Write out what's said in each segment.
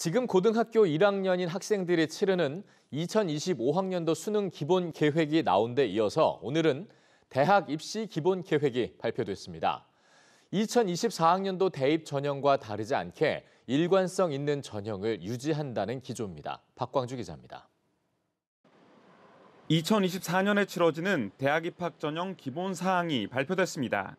지금 고등학교 1학년인 학생들이 치르는 2025학년도 수능 기본 계획이 나온 데 이어서 오늘은 대학 입시 기본 계획이 발표됐습니다. 2024학년도 대입 전형과 다르지 않게 일관성 있는 전형을 유지한다는 기조입니다. 박광주 기자입니다. 2024년에 치러지는 대학 입학 전형 기본 사항이 발표됐습니다.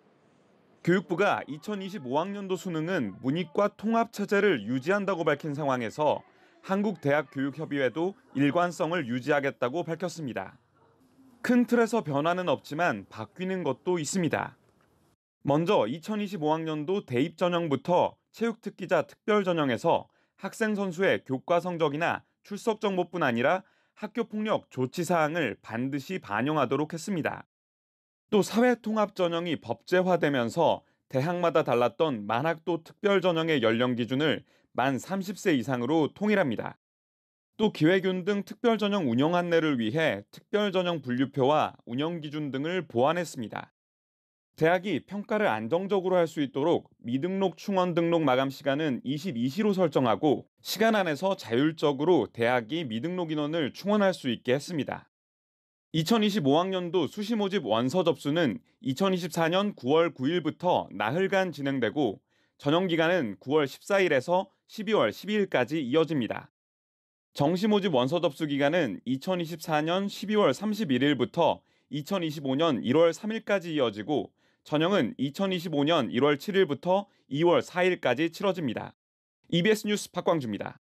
교육부가 2025학년도 수능은 문이과 통합 체제를 유지한다고 밝힌 상황에서 한국대학교육협의회도 일관성을 유지하겠다고 밝혔습니다. 큰 틀에서 변화는 없지만 바뀌는 것도 있습니다. 먼저 2025학년도 대입 전형부터 체육특기자 특별 전형에서 학생 선수의 교과 성적이나 출석 정보뿐 아니라 학교 폭력 조치 사항을 반드시 반영하도록 했습니다. 또 사회통합 전형이 법제화되면서 대학마다 달랐던 만학도 특별 전형의 연령 기준을 만 30세 이상으로 통일합니다. 또 기획윤 등 특별 전형 운영 안내를 위해 특별 전형 분류표와 운영 기준 등을 보완했습니다. 대학이 평가를 안정적으로 할 수 있도록 미등록 충원 등록 마감 시간은 22시로 설정하고 시간 안에서 자율적으로 대학이 미등록 인원을 충원할 수 있게 했습니다. 2025학년도 수시 모집 원서 접수는 2024년 9월 9일부터 나흘간 진행되고 전형 기간은 9월 14일에서 12월 12일까지 이어집니다. 정시 모집 원서 접수 기간은 2024년 12월 31일부터 2025년 1월 3일까지 이어지고 전형은 2025년 1월 7일부터 2월 4일까지 치러집니다. EBS 뉴스 박광주입니다.